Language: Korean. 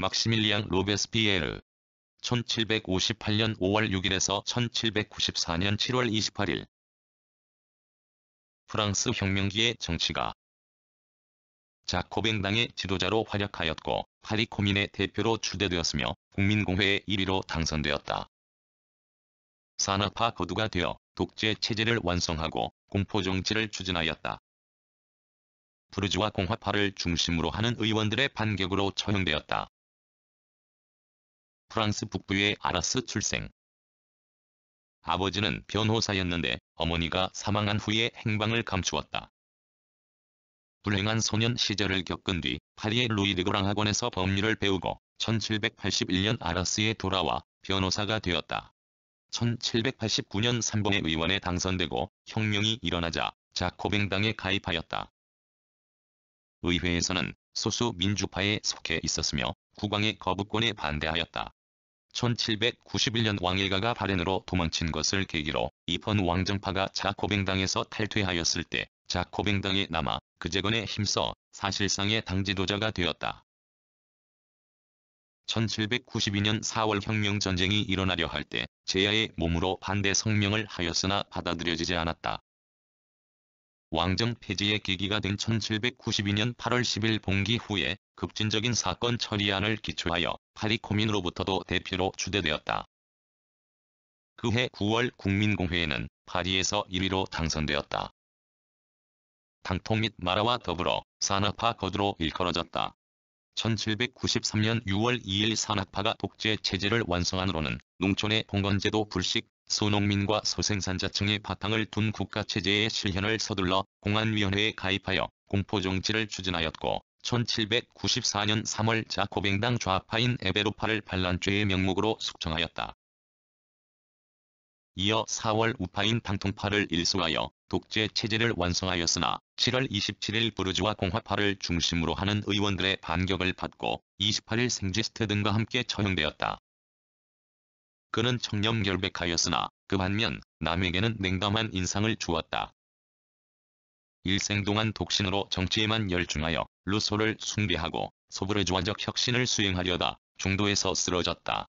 막시밀리앙 로베스피에르 1758년 5월 6일에서 1794년 7월 28일 프랑스 혁명기의 정치가 자코뱅당의 지도자로 활약하였고 파리 코민의 대표로 추대되었으며 국민공회의 1위로 당선되었다. 산업화 거두가 되어 독재 체제를 완성하고 공포정치를 추진하였다. 부르주아 공화파를 중심으로 하는 의원들의 반격으로 처형되었다. 프랑스 북부의 아라스 출생. 아버지는 변호사였는데 어머니가 사망한 후에 행방을 감추었다. 불행한 소년 시절을 겪은 뒤 파리의 루이 드그랑 학원에서 법률을 배우고 1781년 아라스에 돌아와 변호사가 되었다. 1789년 삼봉의 의원에 당선되고 혁명이 일어나자 자코뱅당에 가입하였다. 의회에서는 소수 민주파에 속해 있었으며 국왕의 거부권에 반대하였다. 1791년 왕일가가 발렌으로 도망친 것을 계기로 이번 왕정파가 자코뱅당에서 탈퇴하였을 때 자코뱅당에 남아 그 재건에 힘써 사실상의 당지도자가 되었다. 1792년 4월 혁명전쟁이 일어나려 할 때 제야의 몸으로 반대 성명을 하였으나 받아들여지지 않았다. 왕정 폐지의 계기가 된 1792년 8월 10일 봉기 후에 급진적인 사건 처리안을 기초하여 파리코민으로부터도 대표로 주대되었다. 그해 9월 국민공회에는 파리에서 1위로 당선되었다. 당통 및 마라와 더불어 산업화 거두로 일컬어졌다. 1793년 6월 2일 산업화가 독재 체제를 완성한으로는 농촌의 봉건제도 불식, 소농민과 소생산자층의 바탕을 둔 국가체제의 실현을 서둘러 공안위원회에 가입하여 공포정치를 추진하였고 1794년 3월 자코뱅당 좌파인 에베로파를 반란죄의 명목으로 숙청하였다. 이어 4월 우파인 당통파를 일소하여 독재 체제를 완성하였으나 7월 27일 부르즈와 공화파를 중심으로 하는 의원들의 반격을 받고 28일 생지스트 등과 함께 처형되었다. 그는 청렴 결백하였으나 그 반면 남에게는 냉담한 인상을 주었다. 일생 동안 독신으로 정치에만 열중하여 루소를 숭배하고 소브르주아적 혁신을 수행하려다 중도에서 쓰러졌다.